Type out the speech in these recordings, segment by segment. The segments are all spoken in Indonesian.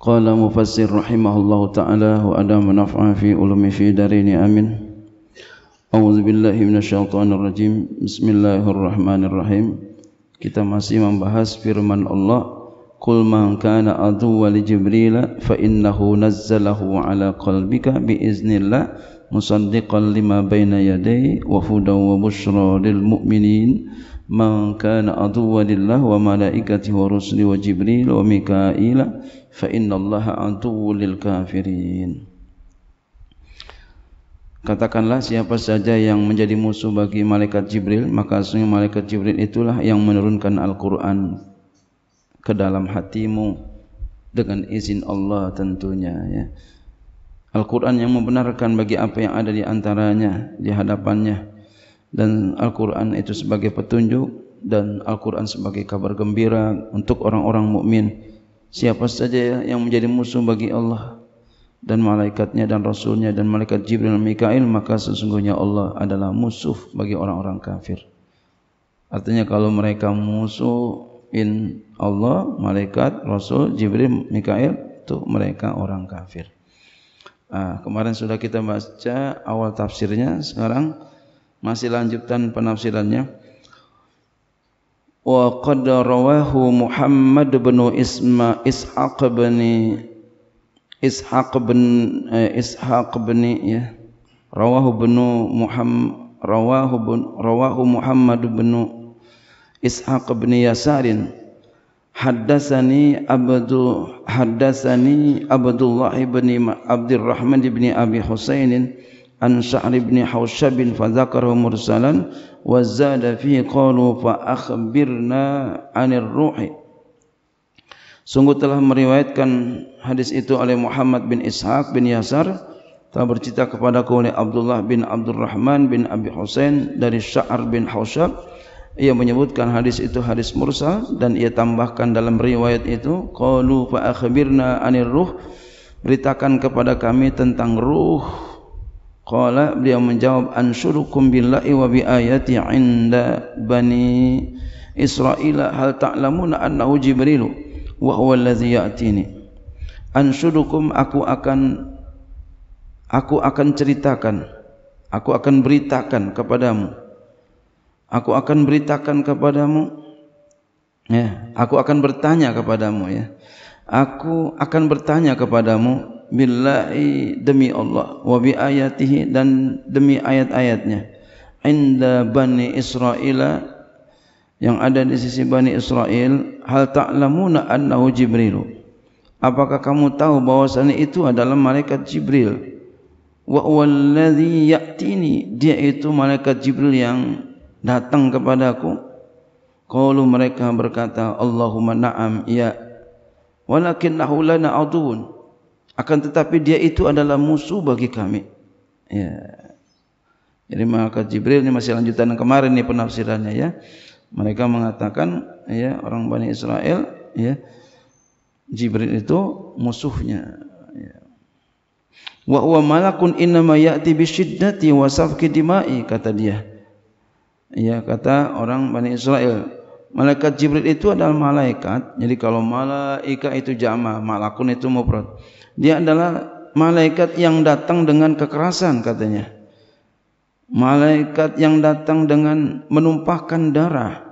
قال مفسر رحمه الله تعالى وأدام نفعا في علوم في دارين آمين أعوذ بالله من الشيطان الرجيم بسم الله الرحمن الرحيم kita masih membahas firman Allah Qul man kana aduwa li Jibril fa innahu nazzalahu ala qalbika bi iznillah musaddiqan lima baina yadayhi wa hudaw wa bushra lil mu'minin man kana aduwa lillah wa malaikatihi wa rusuli wa Jibril wa Mikaila فإن الله عدو للكافرين Katakanlah siapa saja yang menjadi musuh bagi malaikat Jibril maka sesungguhnya malaikat Jibril itulah yang menurunkan Al-Qur'an ke dalam hatimu dengan izin Allah tentunya ya. Al-Qur'an yang membenarkan bagi apa yang ada di antaranya di hadapannya dan Al-Qur'an itu sebagai petunjuk dan Al-Qur'an sebagai kabar gembira untuk orang-orang mukmin. Siapa saja yang menjadi musuh bagi Allah dan malaikatnya dan rasulnya dan malaikat Jibril dan Mikail maka sesungguhnya Allah adalah musuh bagi orang-orang kafir. Artinya kalau mereka musuh in Allah, malaikat, rasul, Jibril, Mikail itu mereka orang kafir. Ah, kemarin sudah kita baca awal tafsirnya, sekarang masih lanjutan penafsirannya. وقد رواه محمد بن إسما إسحاق بن إسحاق بن إسحاق بن رواه بن محمد رواه بن رواه محمد بن إسحاق بن يسار حدثني عبد حدثني عبد الله بن عبد الرحمن بن أبي حسين an Sa'r ibn Hawshab fa dzakarahu mursalan wa zada fihi qalu fa akhbirna 'anir Sungguh telah meriwayatkan hadis itu oleh Muhammad bin Ishaq bin Yasar telah bercerita kepadaku oleh Abdullah bin Abdurrahman bin Abi Husain dari Sa'ar bin Hawshab ia menyebutkan hadis itu hadis mursal dan ia tambahkan dalam riwayat itu qalu fa akhbirna 'anir ruh beritakan kepada kami tentang ruh Qala beliau menjawab ansurukum billahi wa bi ayati inda bani Israila hal ta'lamuna annahu Jibril wa huwa allazi ya'tini ansurukum aku akan aku akan ceritakan aku akan beritakan kepadamu aku akan beritakan kepadamu ya aku akan bertanya kepadamu ya aku akan bertanya kepadamu billahi demi Allah wa bi ayatihi dan demi ayat-ayatnya inda bani israila yang ada di sisi bani israil hal ta'lamuna annahu jibril apakah kamu tahu bahwasanya itu adalah malaikat jibril wa wallazi ya'tini dia itu malaikat jibril yang datang kepadaku qalu mereka berkata allahumma na'am ya walakin lahu lana adun akan tetapi dia itu adalah musuh bagi kami ya jadi maka Jibril ini masih lanjutan yang kemarin ni penafsirannya ya mereka mengatakan ya orang Bani Israel ya Jibril itu musuhnya ya wa huwa malakun inma ya'ti bisyiddati wa safki dima'i kata dia ya kata orang Bani Israel Malaikat Jibril itu adalah malaikat. Jadi kalau malaikat itu jama, malakun itu mufrad dia adalah malaikat yang datang dengan kekerasan katanya malaikat yang datang dengan menumpahkan darah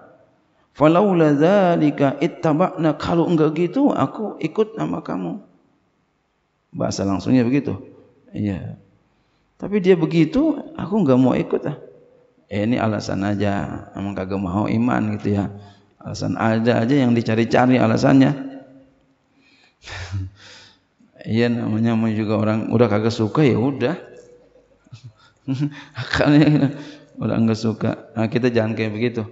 falaula dzalika ittaba'na kalau enggak gitu aku ikut sama kamu bahasa langsungnya begitu iya tapi dia begitu aku enggak mau ikut ah eh, ini alasan aja emang kagak mau iman gitu ya alasan aja aja yang dicari-cari alasannya ya namanya mau juga orang udah kagak suka ya udah akalnya udah enggak suka nah kita jangan kayak begitu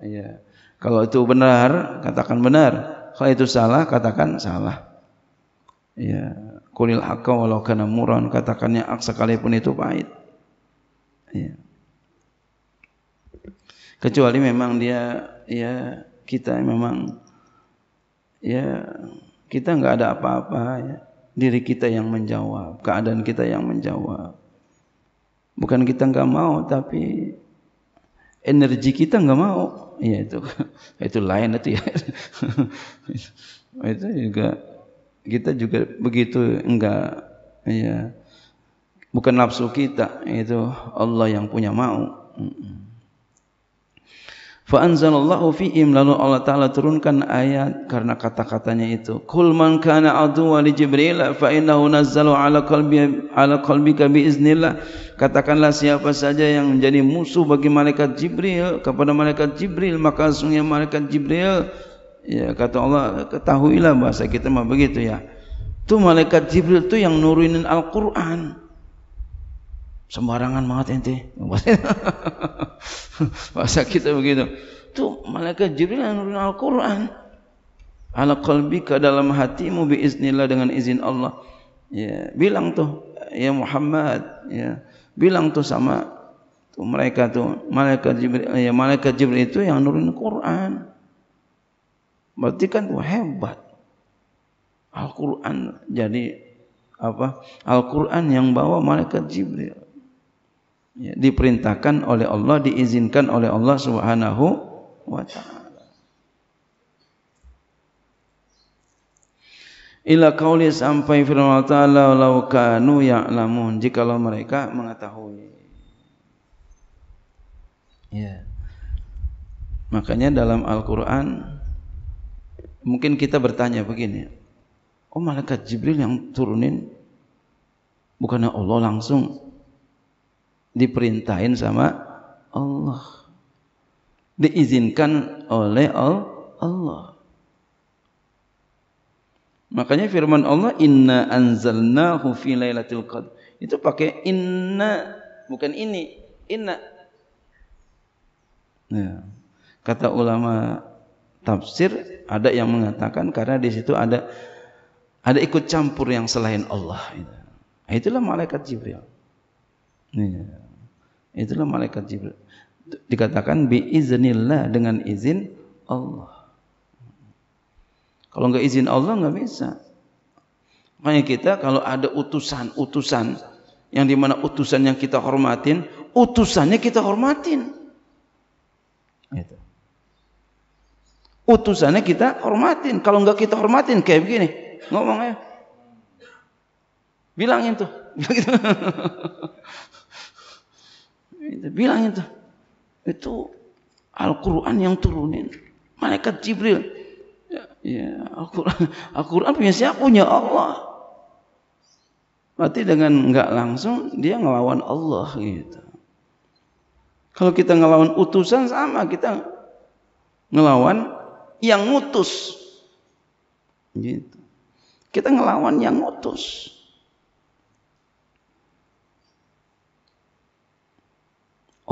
ya kalau itu benar katakan benar kalau itu salah katakan salah ya kulil hakka walau kana muran katakannya hak sekalipun itu pahit ya kecuali memang dia ya kita memang ya kita nggak ada apa-apa ya diri kita yang menjawab, keadaan kita yang menjawab. Bukan kita enggak mau, tapi energi kita enggak mau. Ya itu, itu lain itu ya. itu juga kita juga begitu enggak ya bukan nafsu kita itu Allah yang punya mau. Mm -mm. Fa anzalallahu fihim lalu Allah Taala turunkan ayat karena kata-katanya itu. Kul man kana adu wa li Jibril fa innahu nazzalu ala qalbi ala qalbika bi iznillah. Katakanlah siapa saja yang menjadi musuh bagi malaikat Jibril kepada malaikat Jibril maka sungguh malaikat Jibril ya kata Allah ketahuilah bahasa kita mah begitu ya. Tu malaikat Jibril tu yang nurunin Al-Qur'an. sembarangan banget ente. Bahasa kita begitu. Tu malaikat Jibril yang nurunin Al-Qur'an. Ala qalbika dalam hatimu biiznillah dengan izin Allah. Ya, bilang tuh ya Muhammad, ya. Bilang tuh sama tuh mereka tuh malaikat Jibril ya malaikat Jibril itu yang nurunin Quran. Berarti kan tuh hebat. Al-Qur'an jadi apa? Al-Qur'an yang bawa malaikat Jibril ya, diperintahkan oleh Allah diizinkan oleh Allah Subhanahu wa taala ila qauli sampai firman Allah taala law kanu ya'lamun jikalau mereka mengetahui ya makanya dalam Al-Qur'an mungkin kita bertanya begini oh malaikat Jibril yang turunin bukannya Allah langsung diperintahin sama Allah diizinkan oleh Allah makanya firman Allah inna anzalnahu fi lailatul itu pakai inna bukan ini inna ya. kata ulama tafsir ada yang mengatakan karena di situ ada ada ikut campur yang selain Allah nah, itulah malaikat Jibril Iya. Itulah malaikat Jibril. Dikatakan biiznillah dengan izin Allah. Kalau enggak izin Allah enggak bisa. Makanya kita kalau ada utusan-utusan yang dimana utusan yang kita hormatin, utusannya kita hormatin. Itu. Utusannya kita hormatin. Kalau enggak kita hormatin kayak begini, ngomongnya Bilangin tuh. Gitu. Itu bilang itu. Itu Al-Qur'an yang turunin. Malaikat Jibril. Ya, ya Al-Qur'an al punya siapa? Punya Allah. Berarti dengan nggak langsung dia ngelawan Allah gitu. Kalau kita ngelawan utusan sama kita ngelawan yang ngutus. Gitu. Kita ngelawan yang ngutus.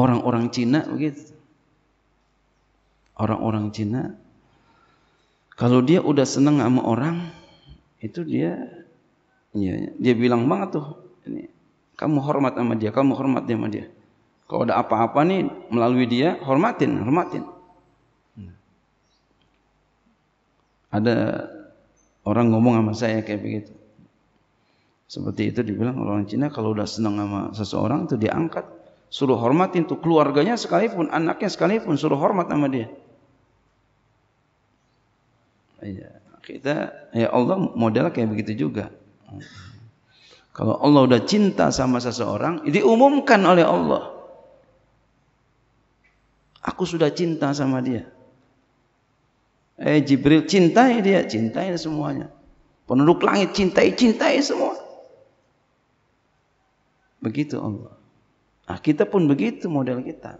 orang-orang Cina begitu. Orang-orang Cina kalau dia udah seneng sama orang itu dia ya, dia bilang banget tuh ini kamu hormat sama dia, kamu hormat dia sama dia. Kalau ada apa-apa nih melalui dia, hormatin, hormatin. Ada orang ngomong sama saya kayak begitu. Seperti itu dibilang orang Cina kalau udah senang sama seseorang itu diangkat suruh hormatin tuh keluarganya sekalipun, anaknya sekalipun suruh hormat sama dia. Ya, kita ya Allah modal kayak begitu juga. Kalau Allah udah cinta sama seseorang, diumumkan oleh Allah. Aku sudah cinta sama dia. Eh Jibril cintai dia, cintai semuanya. Penduduk langit cintai, cintai semua. Begitu Allah. Nah, kita pun begitu model kita.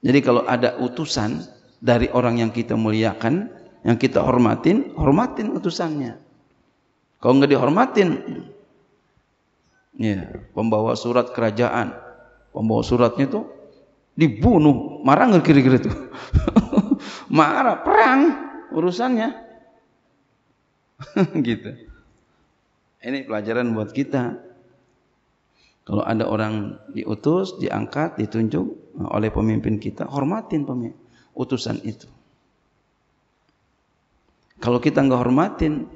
Jadi kalau ada utusan dari orang yang kita muliakan, yang kita hormatin, hormatin utusannya. Kalau nggak dihormatin, ya pembawa surat kerajaan, pembawa suratnya itu dibunuh, marah nggak kira-kira itu? marah, perang urusannya. gitu. Ini pelajaran buat kita. Kalau ada orang diutus, diangkat, ditunjuk nah, oleh pemimpin kita, hormatin pemimpin, utusan itu. Kalau kita nggak hormatin,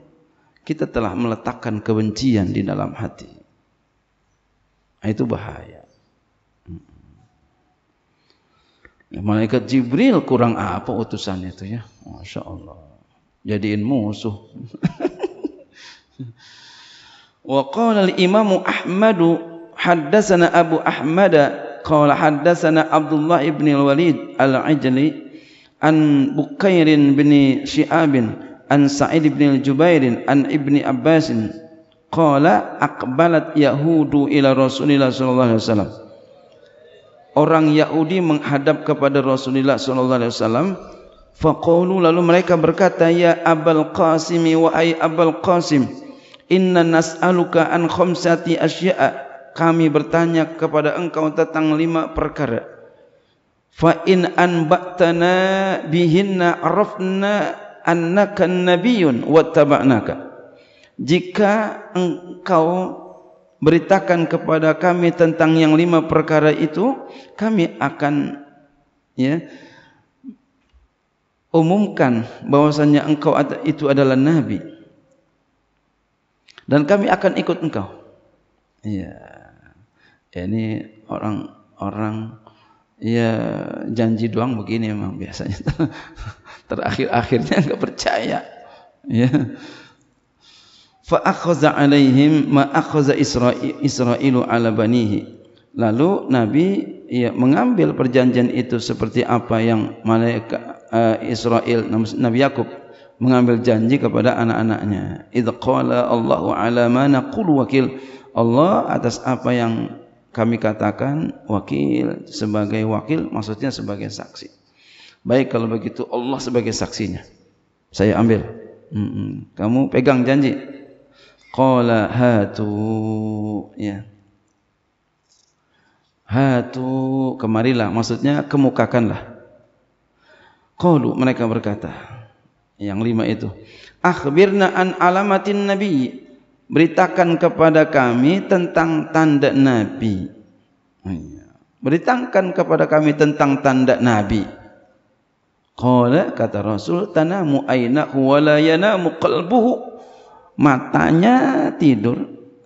kita telah meletakkan kebencian di dalam hati. Nah, itu bahaya. Hmm. Ya, malaikat Jibril kurang apa utusan itu ya? Masya Allah. Jadiin musuh. Wa qala al-imamu Ahmadu Haddatsana Abu Ahmad qala haddatsana Abdullah ibn al-Walid al-Ajli an Bukairin bin Syi'abin an Sa'id ibn al-Jubairin an Ibni Abbasin qala aqbalat yahudu ila Rasulillah sallallahu alaihi wasallam Orang Yahudi menghadap kepada Rasulullah sallallahu alaihi wasallam faqalu lalu mereka berkata ya Abul Qasim wa Abul Qasim inna nas'aluka an khamsati asya'a kami bertanya kepada engkau tentang lima perkara. Fa in baktana bihinna arafna annaka nabiyyun wattaba'naka. Jika engkau beritakan kepada kami tentang yang lima perkara itu, kami akan ya umumkan bahwasanya engkau itu adalah nabi dan kami akan ikut engkau. Ya. Yeah. ya ini orang-orang ya janji doang begini emang biasanya terakhir-akhirnya nggak percaya ya fa akhadha alaihim ma akhadha isra'ilu ala banihi lalu nabi ya mengambil perjanjian itu seperti apa yang malaikat eh, Israel Nabi Yakub mengambil janji kepada anak-anaknya idza qala Allahu ala ma naqul wakil Allah atas apa yang kami katakan wakil sebagai wakil maksudnya sebagai saksi. Baik kalau begitu Allah sebagai saksinya. Saya ambil. Kamu pegang janji. Qala hatu ya. Hatu kemarilah maksudnya kemukakanlah. Qalu mereka berkata yang lima itu. Akhbirna an alamatin nabi beritakan kepada kami tentang tanda Nabi. Oh, beritakan kepada kami tentang tanda Nabi. Kala kata Rasul, mu aina huwala mu qalbuhu. Matanya tidur,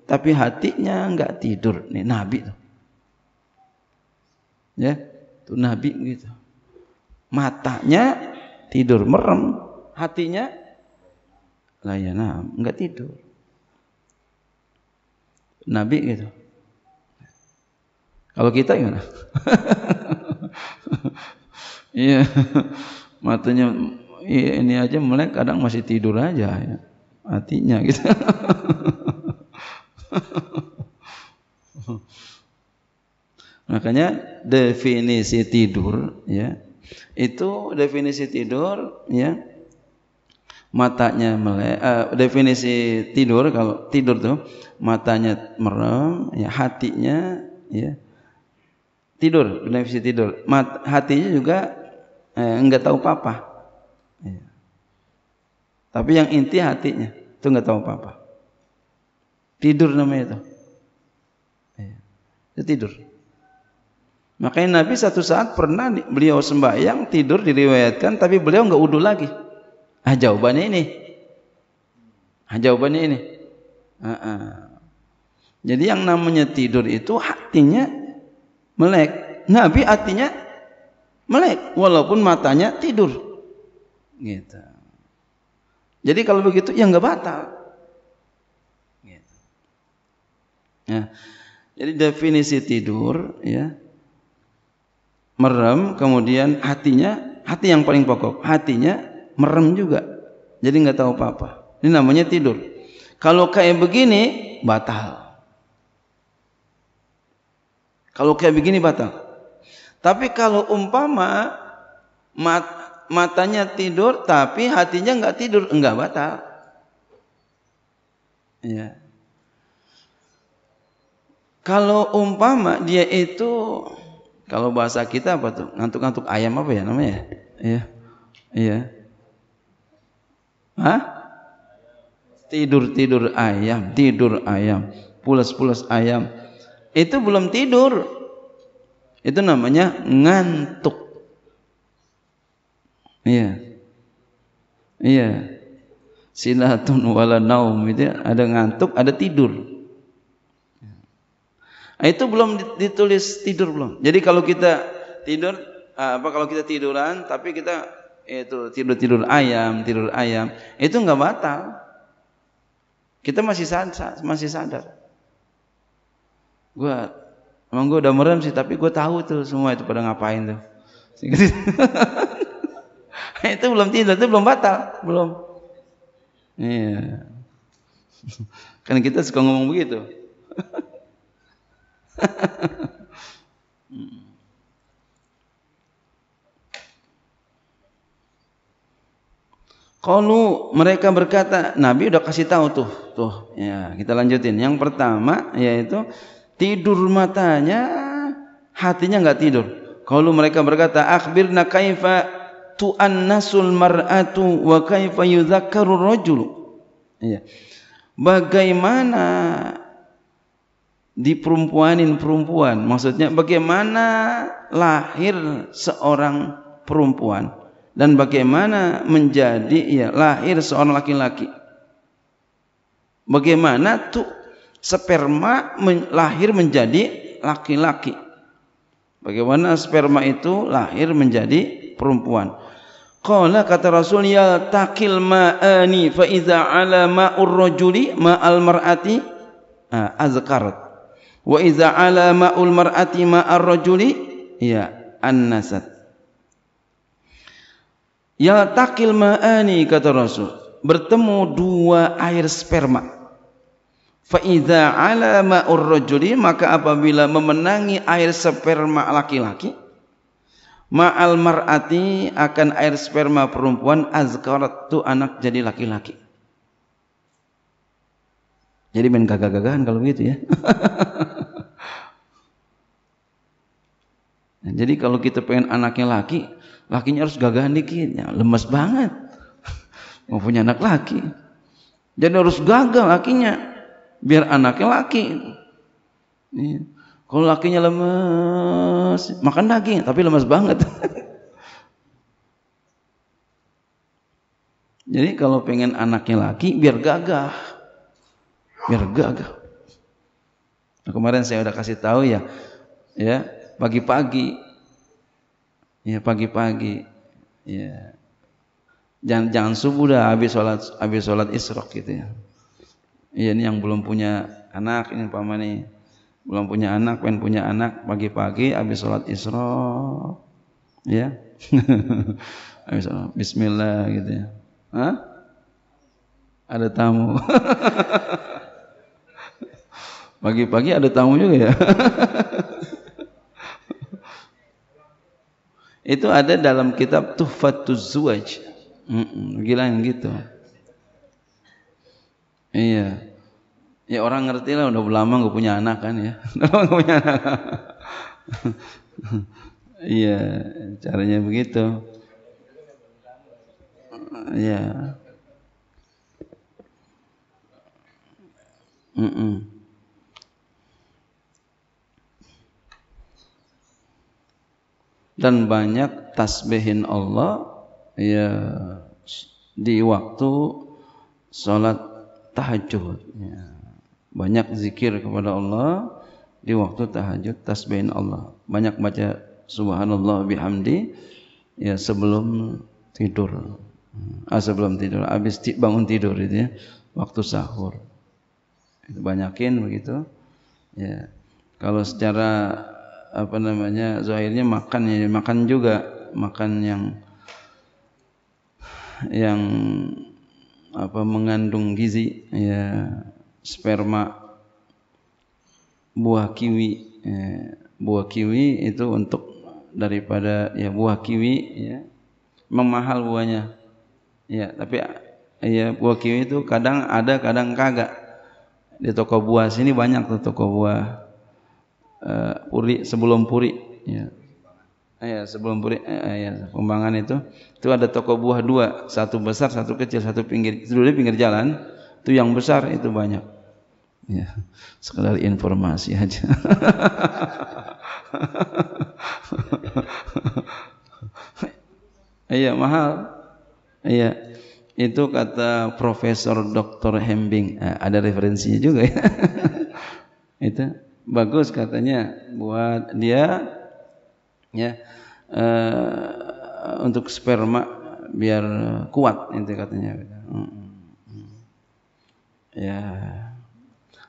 tapi hatinya enggak tidur. ni Nabi tu. Ya, tu Nabi gitu. Matanya tidur merem, hatinya layanam, enggak tidur. Nabi gitu. Kalau kita gimana? Iya, matanya iya, ini aja melek kadang masih tidur aja ya. Hatinya gitu. Makanya definisi tidur ya. Itu definisi tidur ya matanya melek uh, eh, definisi tidur kalau tidur tuh matanya merem ya hatinya ya tidur definisi tidur Mat, hatinya juga eh, enggak tahu apa-apa ya. tapi yang inti hatinya itu enggak tahu apa-apa tidur namanya itu ya. itu tidur makanya Nabi satu saat pernah beliau sembahyang tidur diriwayatkan tapi beliau enggak udu lagi Ah jawabannya ini. Ah jawabannya ini. Jadi yang namanya tidur itu hatinya melek. Nabi hatinya melek walaupun matanya tidur. Gitu. Jadi kalau begitu ya nggak batal. Gitu. Ya. Jadi definisi tidur ya merem kemudian hatinya hati yang paling pokok hatinya merem juga. Jadi nggak tahu apa-apa. Ini namanya tidur. Kalau kayak begini batal. Kalau kayak begini batal. Tapi kalau umpama mat, matanya tidur tapi hatinya nggak tidur, enggak batal. Ya. Kalau umpama dia itu kalau bahasa kita apa tuh? Ngantuk-ngantuk ayam apa ya namanya? Iya. Iya. Hah? Tidur-tidur ayam, tidur ayam, pulas-pulas ayam. Itu belum tidur. Itu namanya ngantuk. Iya. Iya. Silatun wala naum itu ada ngantuk, ada tidur. Nah, itu belum ditulis tidur belum. Jadi kalau kita tidur ah, apa kalau kita tiduran tapi kita itu tidur tidur ayam tidur ayam itu nggak batal kita masih sadar masih sadar gue emang gue udah merem sih tapi gue tahu tuh semua itu pada ngapain tuh itu belum tidur itu belum batal belum iya kan kita suka ngomong begitu Kalau mereka berkata, Nabi udah kasih tahu tuh, tuh. Ya, kita lanjutin. Yang pertama yaitu tidur matanya, hatinya nggak tidur. Kalau mereka berkata, akhbirna kaifa nasul mar'atu wa kaifa yudzakkaru rojul Ya. Bagaimana perempuanin perempuan? Maksudnya bagaimana lahir seorang perempuan? dan bagaimana menjadi ya lahir seorang laki-laki bagaimana tu sperma men lahir menjadi laki-laki bagaimana sperma itu lahir menjadi perempuan qala kata rasul ya takil ma'ani fa iza ala ma ma'ur rajuli ma'al mar'ati azkar wa iza ala ma ma'ul mar'ati ma'ar rajuli ya annasat Ya takil ma'ani kata Rasul. Bertemu dua air sperma. Fa'idha ala ma'ur rajuli maka apabila memenangi air sperma laki-laki ma'al mar'ati akan air sperma perempuan azkarat tu anak jadi laki-laki. Jadi main gagah-gagahan kalau begitu ya. jadi kalau kita pengen anaknya laki, Lakinya harus gagah dikit, ya, lemes banget. Mau punya anak laki. Jadi harus gagah lakinya biar anaknya laki. Ya. Kalau lakinya lemes, makan daging tapi lemes banget. Jadi kalau pengen anaknya laki biar gagah. Biar gagah. Nah, kemarin saya udah kasih tahu ya, ya pagi-pagi ya pagi-pagi ya jangan jangan subuh dah habis sholat habis sholat isrok gitu ya ya ini yang belum punya anak ini paman nih belum punya anak pengen punya anak pagi-pagi habis sholat isrok ya habis sholat Bismillah gitu ya Hah? ada tamu pagi-pagi ada tamu juga ya Itu ada dalam kitab Tuhfatuz Zuwaj. Mm -mm, gila yang gitu. Iya. Ya orang ngerti lah udah lama gak punya anak kan ya. Lama punya anak. Iya, caranya begitu. Iya. Mm -mm. dan banyak tasbihin Allah ya di waktu salat tahajud ya. banyak zikir kepada Allah di waktu tahajud tasbihin Allah banyak baca subhanallah bihamdi ya sebelum tidur ah, sebelum tidur habis bangun tidur itu ya waktu sahur banyakin begitu ya kalau secara apa namanya zahirnya makan ya makan juga makan yang yang apa mengandung gizi ya sperma buah kiwi ya, buah kiwi itu untuk daripada ya buah kiwi ya memahal buahnya ya tapi ya buah kiwi itu kadang ada kadang kagak di toko buah sini banyak tuh toko buah puri eh, sebelum puri ya. Ya, sebelum puri ya, pembangunan itu itu ada toko buah dua satu besar satu kecil satu pinggir itu dulu pinggir jalan itu yang besar itu banyak ya sekedar informasi aja iya mahal iya itu kata Profesor Dr. Hembing ada referensinya juga ya itu bagus katanya buat dia ya uh, untuk sperma biar kuat inti katanya ya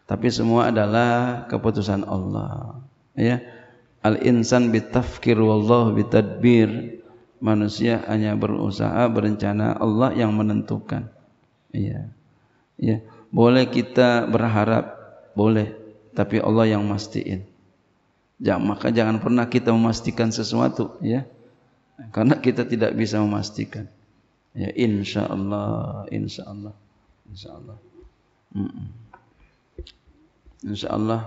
tapi semua adalah keputusan Allah ya al insan bitafkir wallahu bitadbir manusia hanya berusaha berencana Allah yang menentukan iya ya boleh kita berharap boleh tapi Allah yang mastiin. Jangan, maka jangan pernah kita memastikan sesuatu ya. Karena kita tidak bisa memastikan. Ya insya Allah, insya Allah, insya Allah. Mm -mm. Insya Allah.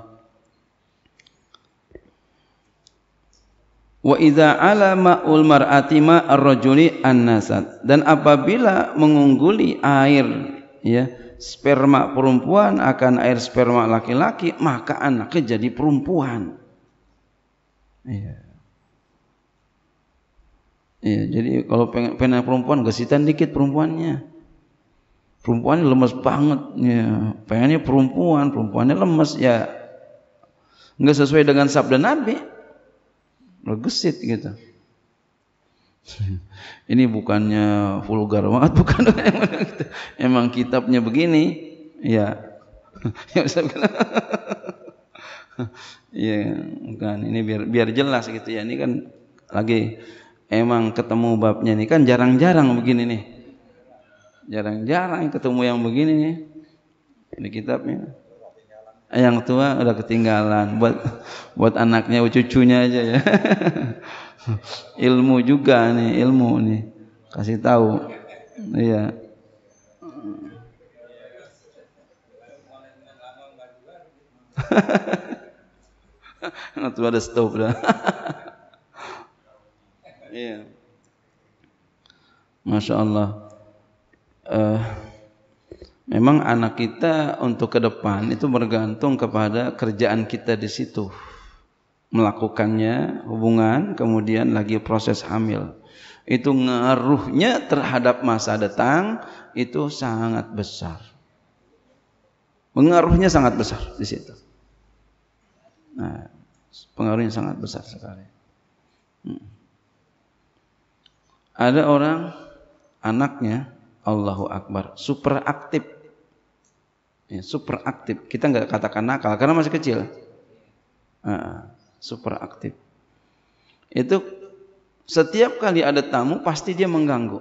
Wa idza alama ul mar'ati ma ar-rajuli an-nasat. Dan apabila mengungguli air ya sperma perempuan akan air sperma laki-laki maka anaknya jadi perempuan iya iya jadi kalau pengen, pengen perempuan gesitan dikit perempuannya perempuannya lemes banget ya pengennya perempuan perempuannya lemes ya nggak sesuai dengan sabda Nabi legesit gitu ini bukannya vulgar banget, bukan emang, kitabnya begini, ya. ya ya, bukan. Ini biar biar jelas gitu ya. Ini kan lagi emang ketemu babnya ini kan jarang-jarang begini nih. Jarang-jarang ketemu yang begini nih Ini kitabnya yang tua udah ketinggalan buat buat anaknya cucunya aja ya ilmu juga nih ilmu nih kasih tahu iya Nah, tua ada stop dah iya masya Allah uh, Memang anak kita untuk ke depan itu bergantung kepada kerjaan kita di situ. Melakukannya hubungan kemudian lagi proses hamil. Itu ngaruhnya terhadap masa datang itu sangat besar. Pengaruhnya sangat besar di situ. Nah, pengaruhnya sangat besar sekali. Hmm. Ada orang anaknya Allahu Akbar, super aktif ya, super aktif. Kita nggak katakan nakal karena masih kecil. uh, ah, ah, super aktif. Itu setiap kali ada tamu pasti dia mengganggu.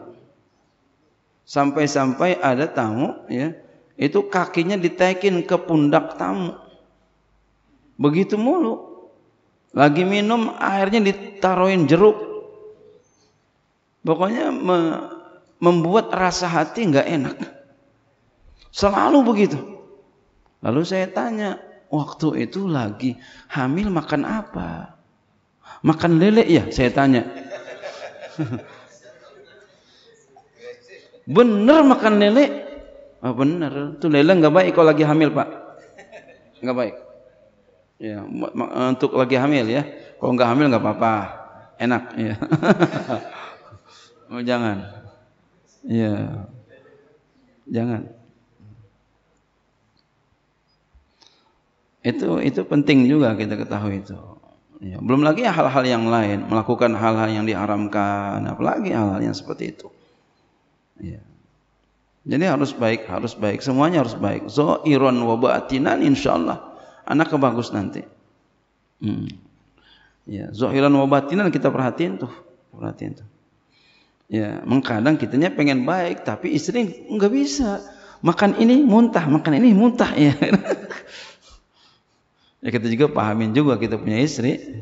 Sampai-sampai ada tamu, ya itu kakinya ditekin ke pundak tamu. Begitu mulu. Lagi minum airnya ditaruhin jeruk. Pokoknya me membuat rasa hati nggak enak. Selalu begitu. Lalu saya tanya, waktu itu lagi hamil makan apa? Makan lele ya? Saya tanya. Bener makan lele? Oh, bener. Itu lele nggak baik kalau lagi hamil pak. Nggak baik. Ya, untuk lagi hamil ya. Kalau nggak hamil nggak apa-apa. Enak. Ya. oh, jangan. Ya. Jangan. Itu itu penting juga kita ketahui itu. Ya, belum lagi hal-hal yang lain, melakukan hal-hal yang diharamkan, apalagi hal-hal yang seperti itu. Ya. Jadi harus baik, harus baik, semuanya harus baik. Zoiron wa batinan insyaallah. Anak kebagus nanti. Hmm. Ya, zohiran wabatinan kita perhatiin tuh, perhatiin tuh. Ya, mengkadang kitanya pengen baik tapi istri nggak bisa. Makan ini muntah, makan ini muntah ya. ya kita juga pahamin juga kita punya istri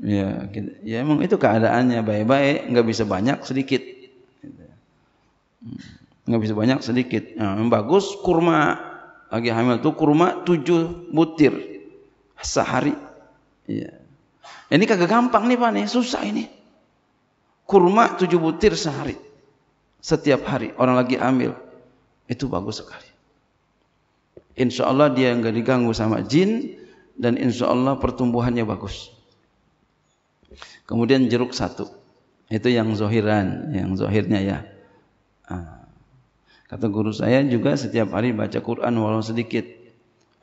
ya kita, ya emang itu keadaannya baik-baik nggak bisa banyak sedikit gitu. hmm, nggak bisa banyak sedikit nah, yang bagus kurma lagi hamil tuh kurma tujuh butir sehari ya ini kagak gampang nih pak nih susah ini kurma tujuh butir sehari setiap hari orang lagi hamil itu bagus sekali insya Allah dia nggak diganggu sama jin dan insya Allah pertumbuhannya bagus. Kemudian jeruk satu, itu yang zohiran, yang zohirnya ya. Ah. Kata guru saya juga setiap hari baca Quran walau sedikit.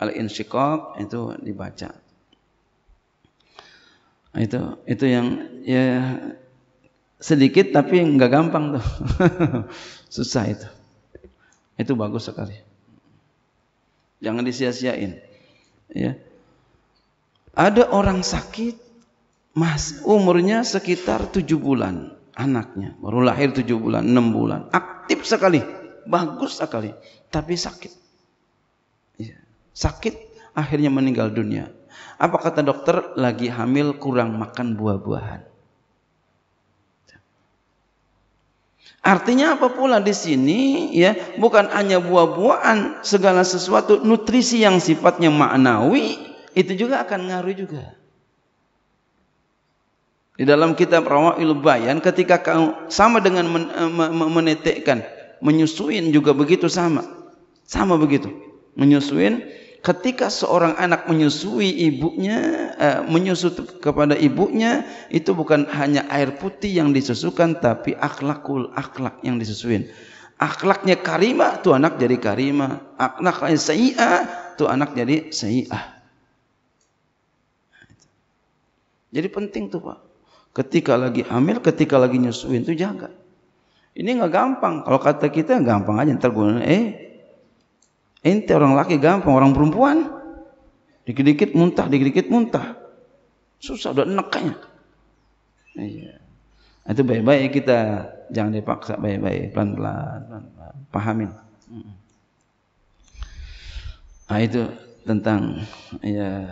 Al-Insyiqaq itu dibaca. Itu itu yang ya sedikit tapi nggak gampang tuh. Susah itu. Itu bagus sekali. Jangan disia-siain. Ya. Ada orang sakit, mas umurnya sekitar tujuh bulan anaknya baru lahir tujuh bulan enam bulan aktif sekali bagus sekali tapi sakit iya, sakit akhirnya meninggal dunia apa kata dokter lagi hamil kurang makan buah-buahan Artinya apa pula di sini ya bukan hanya buah-buahan segala sesuatu nutrisi yang sifatnya maknawi itu juga akan ngaruh juga. Di dalam kitab Rawail Bayan ketika kamu sama dengan men, eh, menetekkan, menyusuin juga begitu sama. Sama begitu. Menyusuin ketika seorang anak menyusui ibunya, eh, menyusu kepada ibunya itu bukan hanya air putih yang disusukan tapi akhlakul akhlak yang disusuin. Akhlaknya karima tuh anak jadi karima. akhlaknya sayi'ah tuh anak jadi sayi'ah. Jadi penting tuh Pak. Ketika lagi hamil, ketika lagi nyusuin tuh jaga. Ini nggak gampang. Kalau kata kita ya gampang aja ntar gue eh ente orang laki gampang, orang perempuan dikit-dikit muntah, dikit-dikit muntah. Susah udah enak kayaknya. Iya. Itu baik-baik kita jangan dipaksa baik-baik, pelan-pelan, pahamin. Nah, itu tentang ya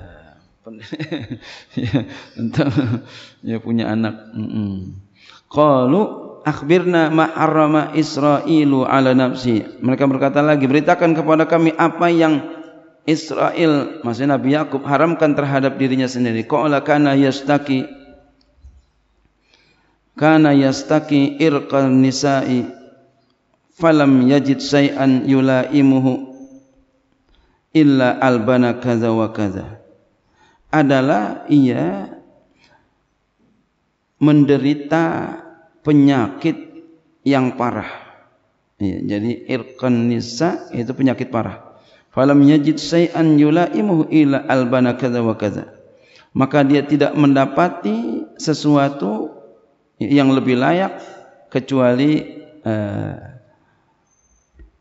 ya, entah, ya punya anak. Qalu akhbirna ma Israelu ala nafsi. Mereka berkata lagi, beritakan kepada kami apa yang Israel masih Nabi Yakub haramkan terhadap dirinya sendiri. Qala kana yastaki kana yastaki irqan nisa'i falam yajid syai'an yulaimuhu illa albana kaza wa kadza adalah ia menderita penyakit yang parah. Ya, jadi irkan nisa itu penyakit parah. Falam yajid say'an yulaimuhu ila albana kadza wa kadza. Maka dia tidak mendapati sesuatu yang lebih layak kecuali eh,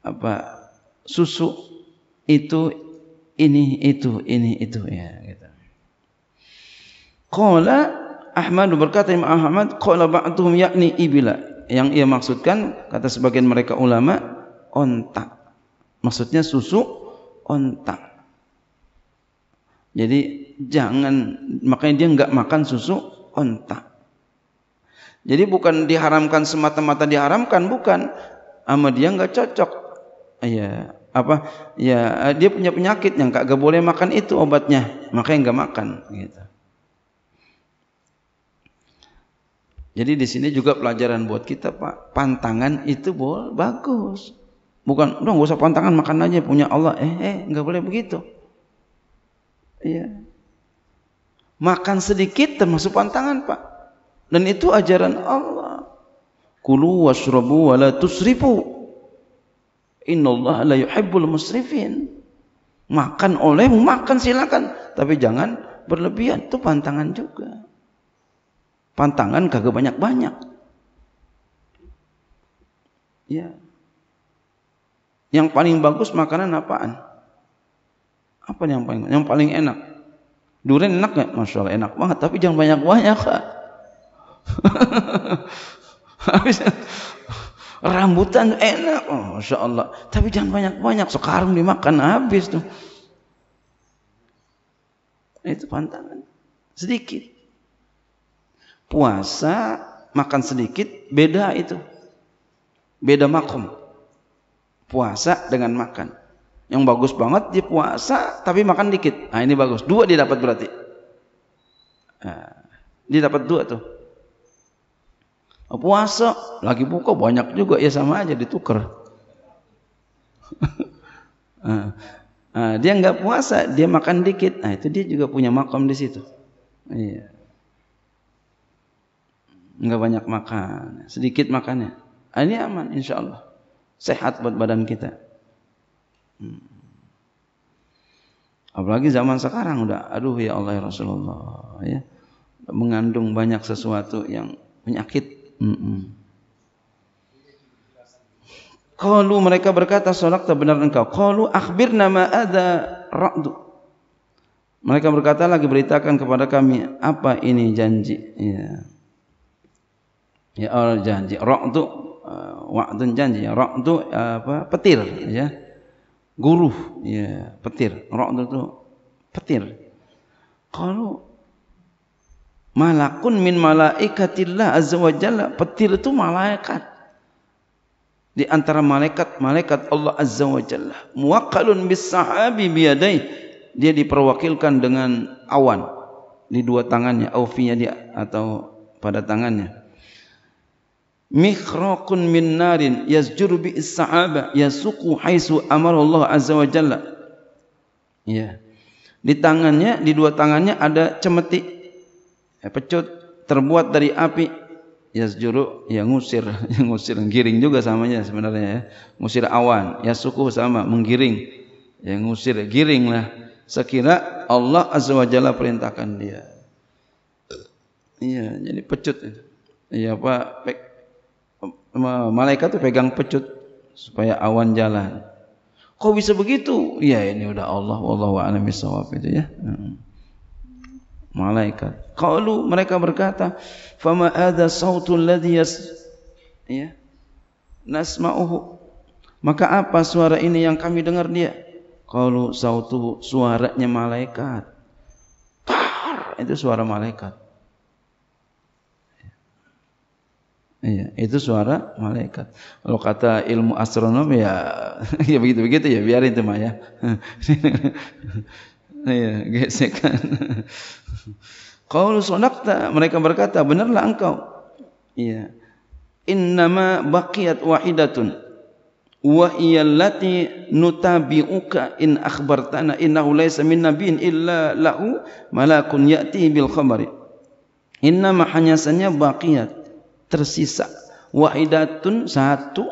apa susu itu ini itu ini itu ya Qala Ahmad berkata Imam Ahmad qala ba'dhum yakni ibila yang ia maksudkan kata sebagian mereka ulama onta maksudnya susu onta jadi jangan makanya dia enggak makan susu onta jadi bukan diharamkan semata-mata diharamkan bukan ama dia enggak cocok ya apa ya dia punya penyakit yang enggak boleh makan itu obatnya makanya enggak makan gitu Jadi di sini juga pelajaran buat kita Pak. Pantangan itu boleh bagus. Bukan, udah nggak usah pantangan makan aja punya Allah. Eh, eh nggak boleh begitu. Iya. Makan sedikit termasuk pantangan Pak. Dan itu ajaran Allah. Kulu washrabu wa la tusrifu. Innallaha la yuhibbul musrifin. Makan oleh makan silakan, tapi jangan berlebihan. Itu pantangan juga. Pantangan kagak banyak-banyak. Ya. Yang paling bagus makanan apaan? Apa yang paling yang paling enak? Durian enak nggak? Masya Allah enak banget. Tapi jangan banyak-banyak kak. Habis rambutan enak, oh, masya Allah. Tapi jangan banyak-banyak. Sekarang dimakan habis tuh. Itu pantangan sedikit puasa makan sedikit beda itu beda makom puasa dengan makan yang bagus banget dia puasa tapi makan dikit nah ini bagus dua dia dapat berarti nah, dia dapat dua tuh oh, puasa lagi buka banyak juga ya sama aja ditukar nah, nah, dia nggak puasa dia makan dikit nah itu dia juga punya makom di situ iya Enggak banyak makan, sedikit makannya. Ah, ini aman insya Allah. Sehat buat badan kita. Hmm. Apalagi zaman sekarang udah, aduh ya Allah ya Rasulullah ya mengandung banyak sesuatu yang penyakit. Mm -mm. Kalau mereka berkata solat benar engkau. kalau akhir nama ada rakdu Mereka berkata lagi beritakan kepada kami apa ini janji. Ya. ya Allah oh, janji rok tu uh, waktu janji ya, rok tu uh, apa petir ya guru ya petir rok tu petir kalau malakun min malaikatillah azza wajalla. petir itu malaikat di antara malaikat malaikat Allah azza wajalla. Muakalun muwakkalun bis sahabi biyadai dia diperwakilkan dengan awan di dua tangannya aufinya dia atau pada tangannya mikhraqun min narin yasjuru bi sahaba yasuqu haisu amara Allah azza wa jalla ya di tangannya di dua tangannya ada cemetik ya, pecut terbuat dari api yasjuru ya ngusir ya ngusir giring juga samanya sebenarnya ya ngusir awan yasuqu sama menggiring ya ngusir giring lah sekira Allah azza wa jalla perintahkan dia iya jadi pecut ya pak malaikat tuh pegang pecut supaya awan jalan. Kok bisa begitu? Ya ini udah Allah wallahu a'lam bisawab itu ya. Hmm. Malaikat. Kalau mereka berkata, "Fama ada sautul ladzi ya iya. nasma'uhu." Maka apa suara ini yang kami dengar dia? Kalau sautu suaranya malaikat. Tar, itu suara malaikat. Iya, itu suara malaikat. Kalau kata ilmu astronom ya ya begitu-begitu ya, biarin itu mah ya. iya, gesekan. Qaulu sadaqta, mereka berkata, benarlah engkau. Iya. Innama baqiyat wahidatun wa iyallati nutabi'uka in akhbartana innahu laysa min nabiyyin illa lahu malakun ya'ti bil khabari. Innama hanya saja baqiyat tersisa wahidatun satu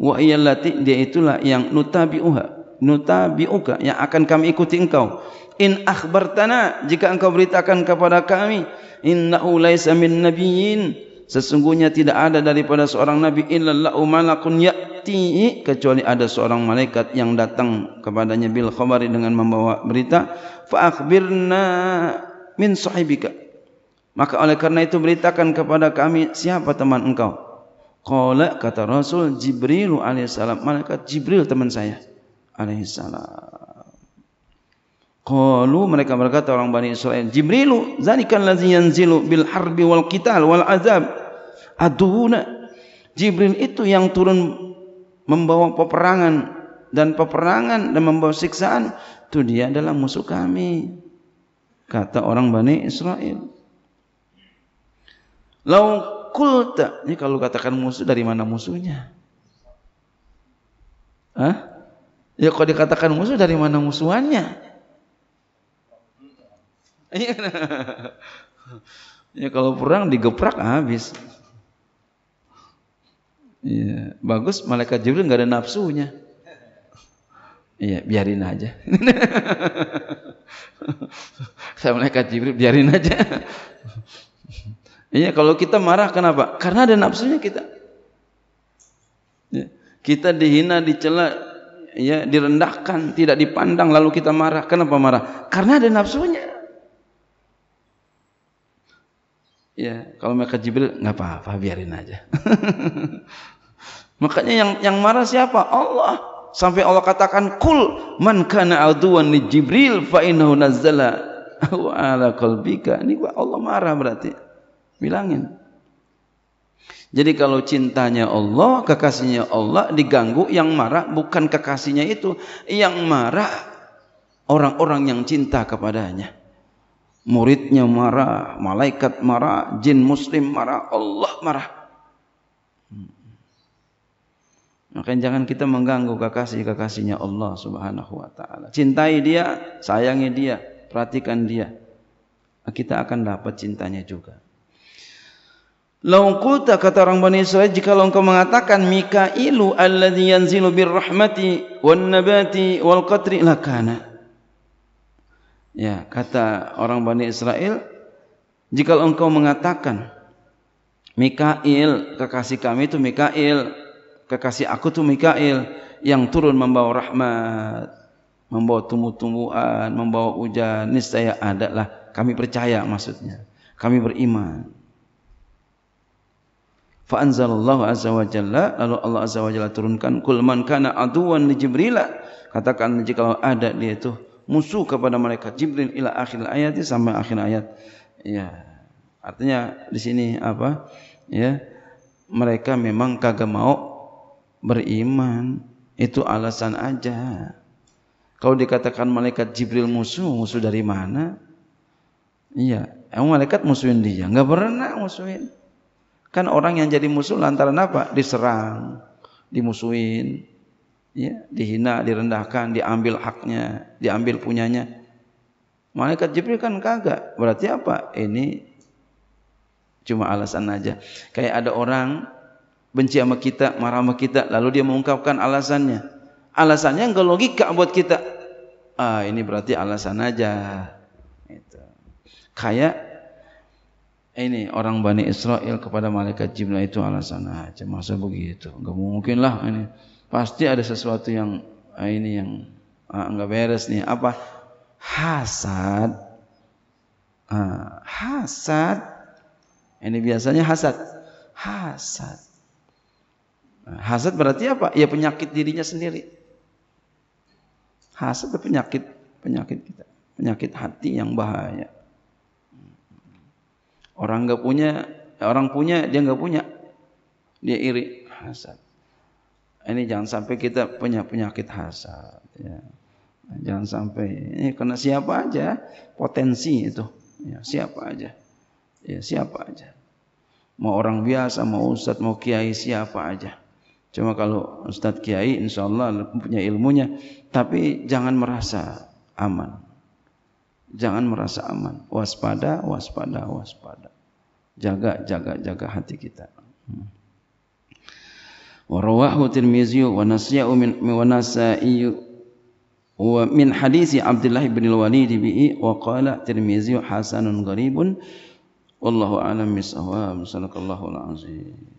wa iyallati dia itulah yang nutabi'uha nutabi'uka yang akan kami ikuti engkau in akhbartana jika engkau beritakan kepada kami innahu laisa min nabiyyin sesungguhnya tidak ada daripada seorang nabi illa la'u malakun ya'ti kecuali ada seorang malaikat yang datang kepadanya bil khabari dengan membawa berita fa akhbirna min sahibika Maka oleh karena itu beritakan kepada kami siapa teman engkau. Qala kata Rasul Jibril alaihissalam. Malaikat Jibril teman saya alaihissalam. Qalu mereka berkata orang Bani Israel. Jibrilu zanikan lazi yanzilu bil harbi wal qital wal azab. Aduna. Jibril itu yang turun membawa peperangan dan peperangan dan membawa siksaan. Itu dia adalah musuh kami. Kata orang Bani Israel. Lau kulta, ini kalau katakan musuh dari mana musuhnya? Hah? Ya kalau dikatakan musuh dari mana musuhannya? Iya. ya kalau perang digeprak habis. Iya, bagus malaikat Jibril nggak ada nafsunya. Iya, biarin aja. Saya malaikat Jibril biarin aja. Iya, kalau kita marah kenapa? Karena ada nafsunya kita. Ya, kita dihina, dicela, ya direndahkan, tidak dipandang lalu kita marah. Kenapa marah? Karena ada nafsunya. Ya, kalau mereka Jibril nggak apa-apa, biarin aja. Makanya yang yang marah siapa? Allah. Sampai Allah katakan, "Kul man kana aduan li Jibril fa innahu nazzala ala qalbika." Ini Allah marah berarti. Bilangin. Jadi kalau cintanya Allah, kekasihnya Allah diganggu yang marah bukan kekasihnya itu, yang marah orang-orang yang cinta kepadanya. Muridnya marah, malaikat marah, jin muslim marah, Allah marah. Makanya jangan kita mengganggu kekasih-kekasihnya Allah Subhanahu wa taala. Cintai dia, sayangi dia, perhatikan dia. Kita akan dapat cintanya juga. Laukuta kata orang Bani Israel jikalau engkau mengatakan Mikailu alladhi yanzilu birrahmati wan nabati wal qatri lakana. Ya, kata orang Bani Israel jikalau engkau mengatakan Mikail kekasih kami itu Mikail kekasih aku itu Mikail yang turun membawa rahmat membawa tumbuh-tumbuhan membawa hujan niscaya adalah kami percaya maksudnya kami beriman Fa anzalallahu azza wa jalla lalu Allah azza wa jalla turunkan kul man kana aduwan li Jibril katakan jika ada dia itu musuh kepada mereka Jibril ila akhir ayat sampai akhir ayat ya artinya di sini apa ya mereka memang kagak mau beriman itu alasan aja kalau dikatakan malaikat Jibril musuh musuh dari mana iya emang malaikat musuhin dia nggak pernah musuhin Kan orang yang jadi musuh lantaran apa? Diserang, dimusuhin, ya, dihina, direndahkan, diambil haknya, diambil punyanya. Malaikat Jibril kan kagak. Berarti apa? Ini cuma alasan aja. Kayak ada orang benci sama kita, marah sama kita, lalu dia mengungkapkan alasannya. Alasannya enggak logika buat kita. Ah, ini berarti alasan aja. Itu. Kayak ini orang Bani Israel kepada malaikat Jibril itu alasan aja ah, masa begitu nggak mungkin lah ini pasti ada sesuatu yang ah, ini yang enggak ah, beres nih apa hasad ah, hasad ini biasanya hasad hasad hasad berarti apa ya penyakit dirinya sendiri hasad itu penyakit penyakit kita penyakit hati yang bahaya Orang nggak punya, orang punya dia nggak punya, dia iri hasad. Ini jangan sampai kita punya penyakit hasad. Ya. Jangan sampai ini eh, karena siapa aja potensi itu, ya, siapa aja, ya, siapa aja. Mau orang biasa, mau ustadz, mau kiai, siapa aja. Cuma kalau ustadz kiai, insya Allah punya ilmunya, tapi jangan merasa aman. Jangan merasa aman. Waspada, waspada, waspada. Jaga, jaga, jaga hati kita. Hmm. ورواه الترمذي ونسي من ونسائي ومن حديث عبد الله بن الوليد به وقال الترمذي حسن غريب والله اعلم بالصواب صدق الله العظيم